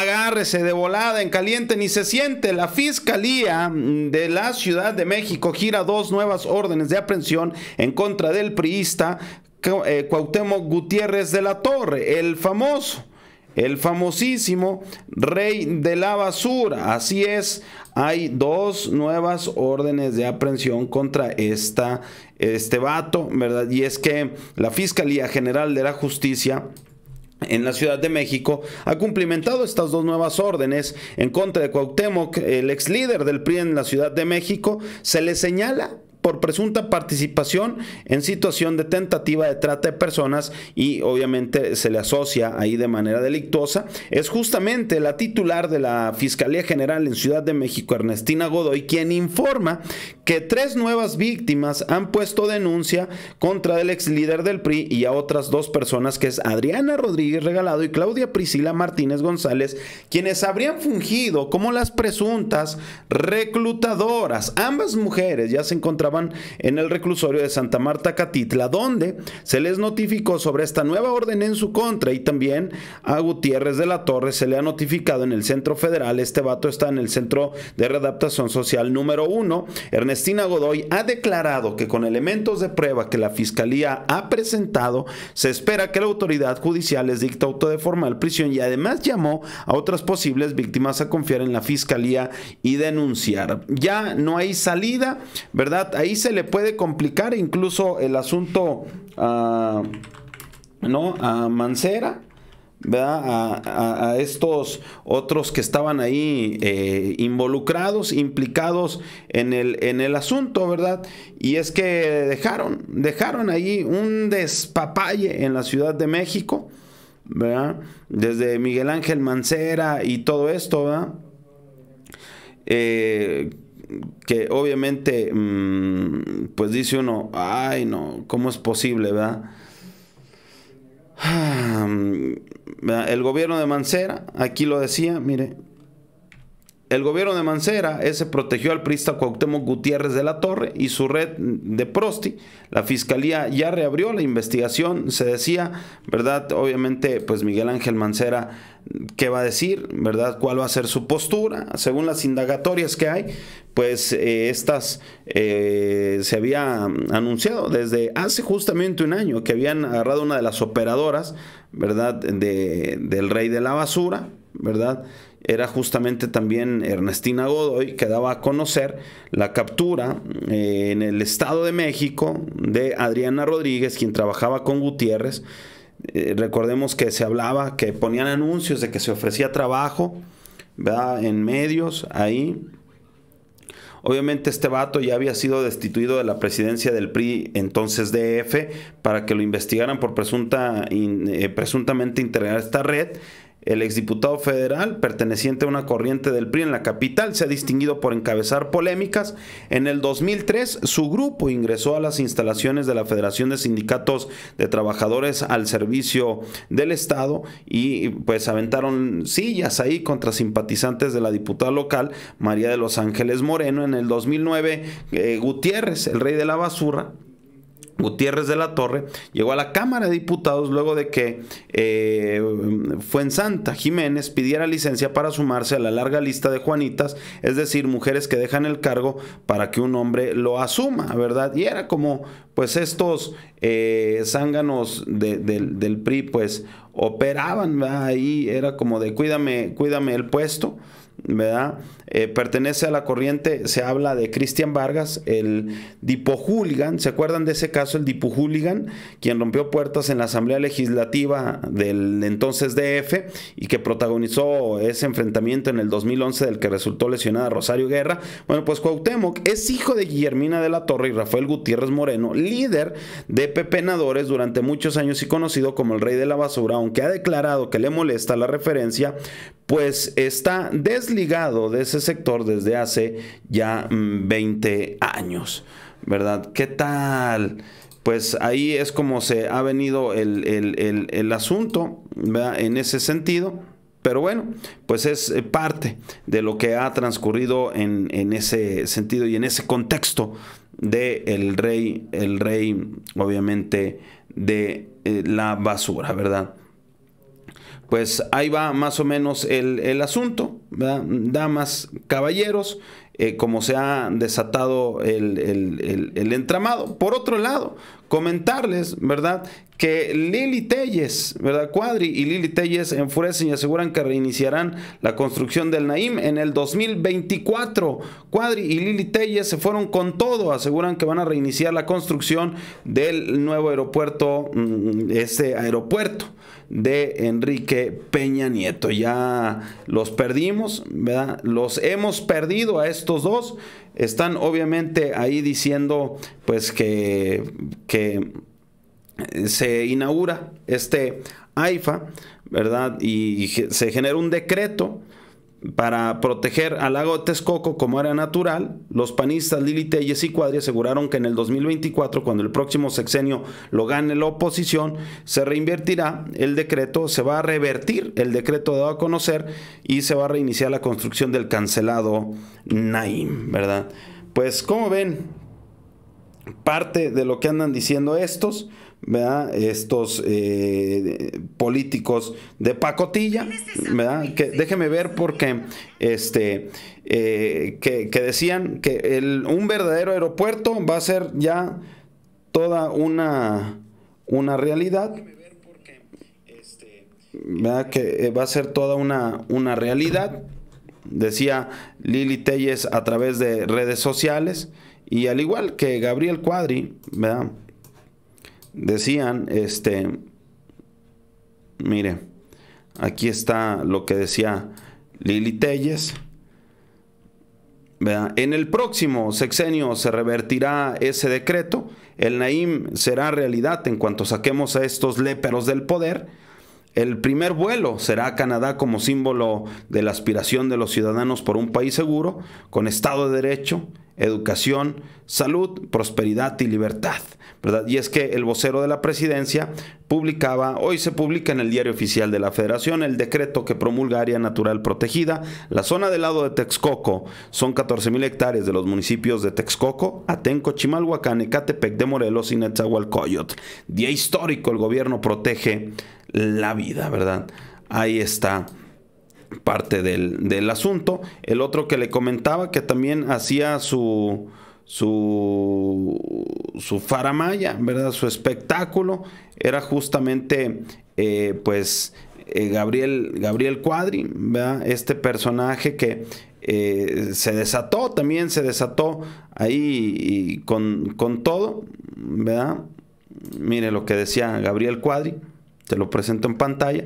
Agárrese de volada en caliente ni se siente. La Fiscalía de la Ciudad de México gira dos nuevas órdenes de aprehensión en contra del priista eh, Cuauhtémoc Gutiérrez de la Torre, el famoso el famosísimo rey de la basura. Así es, hay dos nuevas órdenes de aprehensión contra esta, este vato, ¿verdad? Y es que la Fiscalía General de la Justicia en la Ciudad de México ha cumplimentado estas dos nuevas órdenes en contra de Cuauhtémoc, el ex líder del PRI en la Ciudad de México, se le señala por presunta participación en situación de tentativa de trata de personas y obviamente se le asocia ahí de manera delictuosa, es justamente la titular de la Fiscalía General en Ciudad de México, Ernestina Godoy, quien informa que tres nuevas víctimas han puesto denuncia contra el ex líder del PRI y a otras dos personas que es Adriana Rodríguez Regalado y Claudia Priscila Martínez González, quienes habrían fungido como las presuntas reclutadoras. Ambas mujeres ya se encontraban en el reclusorio de Santa Marta Catitla, donde se les notificó sobre esta nueva orden en su contra y también a Gutiérrez de la Torre se le ha notificado en el Centro Federal, este vato está en el Centro de Readaptación Social número uno Ernestina Godoy ha declarado que con elementos de prueba que la Fiscalía ha presentado, se espera que la autoridad judicial les dicta auto de formal prisión y además llamó a otras posibles víctimas a confiar en la Fiscalía y denunciar. Ya no hay salida, ¿verdad? Hay ahí se le puede complicar incluso el asunto a, ¿no? a Mancera. A, a, estos otros que estaban ahí eh, involucrados, implicados en el, en el asunto, ¿verdad? Y es que dejaron, dejaron ahí un despapalle en la Ciudad de México, ¿verdad? Desde Miguel Ángel Mancera y todo esto, ¿verdad? Eh, que obviamente, mm, pues dice uno, ay no, ¿cómo es posible, mm, verdad? El gobierno de Mancera, aquí lo decía, mire, el gobierno de Mancera, ese protegió al prista Cuauhtémoc Gutiérrez de la Torre y su red de Prosti. La fiscalía ya reabrió la investigación, se decía, ¿verdad? Obviamente, pues Miguel Ángel Mancera, ¿qué va a decir? ¿Verdad? ¿Cuál va a ser su postura? Según las indagatorias que hay, pues eh, estas eh, se había anunciado desde hace justamente un año que habían agarrado una de las operadoras, ¿verdad? De, del rey de la basura, ¿verdad? era justamente también Ernestina Godoy, que daba a conocer la captura eh, en el Estado de México de Adriana Rodríguez, quien trabajaba con Gutiérrez. Eh, recordemos que se hablaba, que ponían anuncios de que se ofrecía trabajo en medios ahí. Obviamente este vato ya había sido destituido de la presidencia del PRI, entonces DF, para que lo investigaran por presunta, eh, presuntamente integrar esta red. El exdiputado federal, perteneciente a una corriente del PRI en la capital, se ha distinguido por encabezar polémicas. En el 2003, su grupo ingresó a las instalaciones de la Federación de Sindicatos de Trabajadores al servicio del Estado y pues aventaron sillas ahí contra simpatizantes de la diputada local, María de los Ángeles Moreno. En el 2009, eh, Gutiérrez, el rey de la basura, Gutiérrez de la Torre llegó a la Cámara de Diputados luego de que eh, fue en Santa Jiménez pidiera licencia para sumarse a la larga lista de Juanitas, es decir, mujeres que dejan el cargo para que un hombre lo asuma, ¿verdad? Y era como, pues estos eh, zánganos del PRI, pues operaban ahí, era como de cuídame, cuídame el puesto. ¿verdad? Eh, pertenece a la corriente, se habla de Cristian Vargas, el Dipo ¿se acuerdan de ese caso, el dipujuligan, quien rompió puertas en la Asamblea Legislativa del entonces DF y que protagonizó ese enfrentamiento en el 2011 del que resultó lesionada Rosario Guerra? Bueno, pues Cuauhtémoc es hijo de Guillermina de la Torre y Rafael Gutiérrez Moreno, líder de pepenadores durante muchos años y conocido como el rey de la basura, aunque ha declarado que le molesta la referencia, pues está desligado de ese sector desde hace ya 20 mm, años, ¿verdad? ¿Qué tal? Pues ahí es como se ha venido el, asunto, ¿verdad? En ese sentido. Pero bueno, pues es eh, parte de lo que ha transcurrido en, ese sentido y en ese contexto del el rey, el rey obviamente de eh, la basura, ¿verdad? pues ahí va más o menos el, asunto, ¿verdad? damas, caballeros, eh, como se ha desatado el, el entramado. Por otro lado, comentarles, ¿verdad? Que Lili Telles, ¿verdad? Cuadri y Lili Telles enfurecen y aseguran que reiniciarán la construcción del Naim en el 2024. Cuadri y Lili Telles se fueron con todo, aseguran que van a reiniciar la construcción del nuevo aeropuerto, mm, este aeropuerto de Enrique Peña Nieto. Ya los perdimos, ¿verdad? Los hemos perdido a estos dos. Están obviamente ahí diciendo pues que que se inaugura este AIFA, ¿verdad? Y se genera un decreto para proteger al lago de Texcoco como área natural, los panistas Lili Telles y Cuadri aseguraron que en el 2024, cuando el próximo sexenio lo gane la oposición, se reinvertirá el decreto, se va a revertir el decreto dado a conocer y se va a reiniciar la construcción del cancelado Naim, ¿verdad? Pues como ven, parte de lo que andan diciendo estos, ¿verdad? Estos eh, políticos de pacotilla, ¿verdad? Que, déjeme ver porque este, eh, que, decían que un verdadero aeropuerto va a ser ya toda una, una realidad. ¿verdad? Que eh, va a ser toda una, una realidad, decía Lili Telles a través de redes sociales y al igual que Gabriel Cuadri, Decían, este, mire, aquí está lo que decía Lili Telles. En el próximo sexenio se revertirá ese decreto. El Naim será realidad en cuanto saquemos a estos léperos del poder el primer vuelo será a Canadá como símbolo de la aspiración de los ciudadanos por un país seguro, con Estado de Derecho, educación, salud, prosperidad y libertad. ¿verdad? Y es que el vocero de la presidencia publicaba, hoy se publica en el diario oficial de la federación el decreto que promulga área natural protegida. La zona del lado de Texcoco son 14.000 hectáreas de los municipios de Texcoco, Atenco, Chimalhuacán, Ecatepec de Morelos y Netzahualcoyot. Día histórico, el gobierno protege la vida, ¿verdad? Ahí está parte del, asunto. El otro que le comentaba que también hacía su, su, su faramaya, ¿verdad? Su espectáculo era justamente, eh, pues, eh, Gabriel, Gabriel Cuadri, ¿verdad? Este personaje que eh, se desató también, se desató ahí con, con todo, ¿verdad? Mire lo que decía Gabriel Cuadri. Te lo presento en pantalla.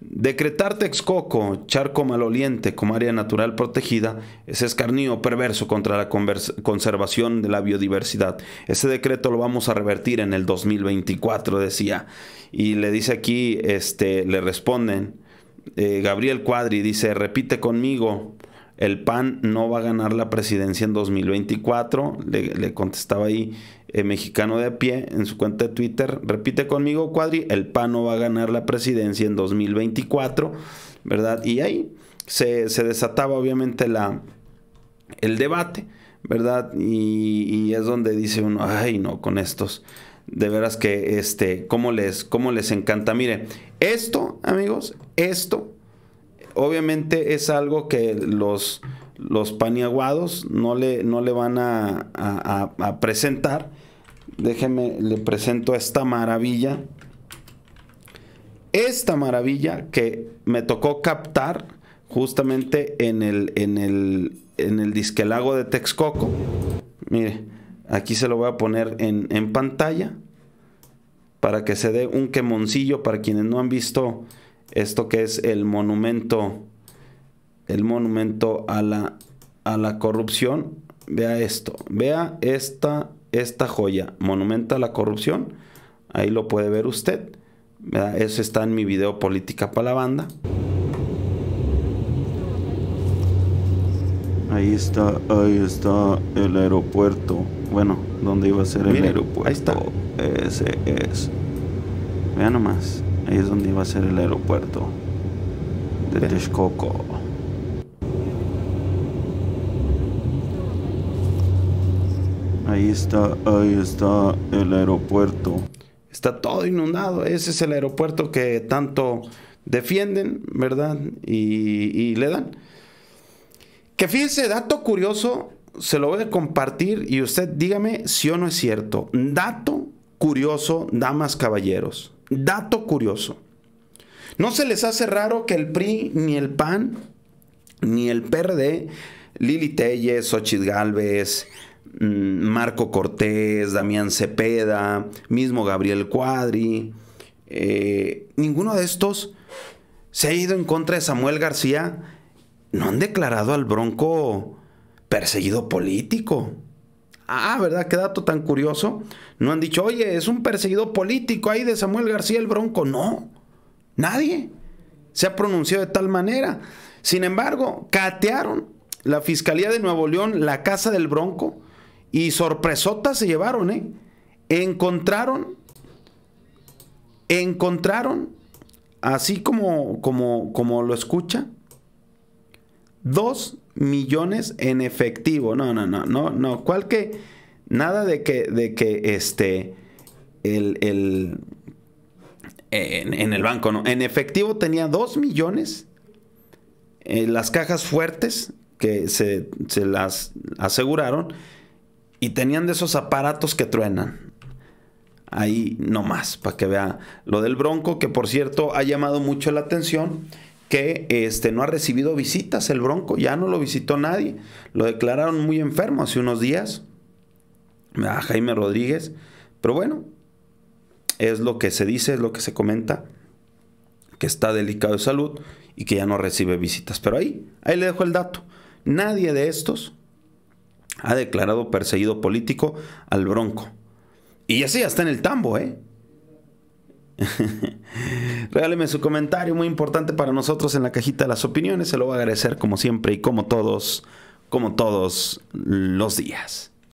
Decretar Texcoco, charco maloliente como área natural protegida, es escarnio perverso contra la conservación de la biodiversidad. Ese decreto lo vamos a revertir en el 2024, decía. Y le dice aquí, este, le responden, eh, Gabriel Cuadri dice, repite conmigo, el PAN no va a ganar la presidencia en 2024, le, contestaba ahí eh, Mexicano de a pie en su cuenta de Twitter, repite conmigo Cuadri, el PAN no va a ganar la presidencia en 2024, ¿verdad? Y ahí se, desataba obviamente la, el debate, ¿verdad? Y, es donde dice uno, ay no, con estos, de veras que, este, ¿cómo les, cómo les encanta? Mire, esto, amigos, esto obviamente es algo que los, los paniaguados no le, no le van a, presentar. Déjenme, le presento esta maravilla. Esta maravilla que me tocó captar justamente en el, en el, disquelago de Texcoco. Mire, aquí se lo voy a poner en, en pantalla para que se dé un quemoncillo para quienes no han visto esto que es el monumento, el monumento a la, a la corrupción. Vea esto, vea esta, esta joya, monumento a la corrupción. Ahí lo puede ver usted. Eso está en mi video Política para la Banda. Ahí está, ahí está el aeropuerto. Bueno, donde iba a ser el aeropuerto. Ahí está. Ese es. vea nomás. Ahí es donde iba a ser el aeropuerto de Texcoco. Ahí está, ahí está el aeropuerto. Está todo inundado. Ese es el aeropuerto que tanto defienden, ¿verdad? Y, y le dan. Que fíjense, dato curioso, se lo voy a compartir y usted dígame si o no es cierto. Dato curioso, damas, caballeros. Dato curioso. ¿No se les hace raro que el PRI, ni el PAN, ni el PRD, Lili Telles, Xochitl Galvez, mm, Marco Cortés, Damián Cepeda, mismo Gabriel Cuadri, eh, ninguno de estos se ha ido en contra de Samuel García, no han declarado al Bronco perseguido político. Ah, ¿verdad? Qué dato tan curioso. No han dicho, oye, es un perseguido político ahí de Samuel García el Bronco. No, nadie se ha pronunciado de tal manera. Sin embargo, catearon la Fiscalía de Nuevo León, la casa del Bronco, y sorpresotas se llevaron, ¿eh? Encontraron, encontraron, así como, como, como lo escucha, 2 millones en efectivo. No, no, no, no, no. ¿Cuál que? Nada de que, de que este, el, en, el banco, ¿no? En efectivo tenía 2 millones. en eh, las cajas fuertes que se, se, las aseguraron y tenían de esos aparatos que truenan. Ahí nomás, para que vea lo del bronco, que por cierto ha llamado mucho la atención que este, no ha recibido visitas el Bronco, ya no lo visitó nadie, lo declararon muy enfermo hace unos días, a Jaime Rodríguez, pero bueno, es lo que se dice, es lo que se comenta, que está delicado de salud y que ya no recibe visitas, pero ahí, ahí le dejo el dato, nadie de estos ha declarado perseguido político al Bronco. Y así, está en el tambo, ¿eh? Regáleme su comentario, muy importante para nosotros en la cajita de las opiniones. Se lo voy a agradecer como siempre y como todos, como todos los días.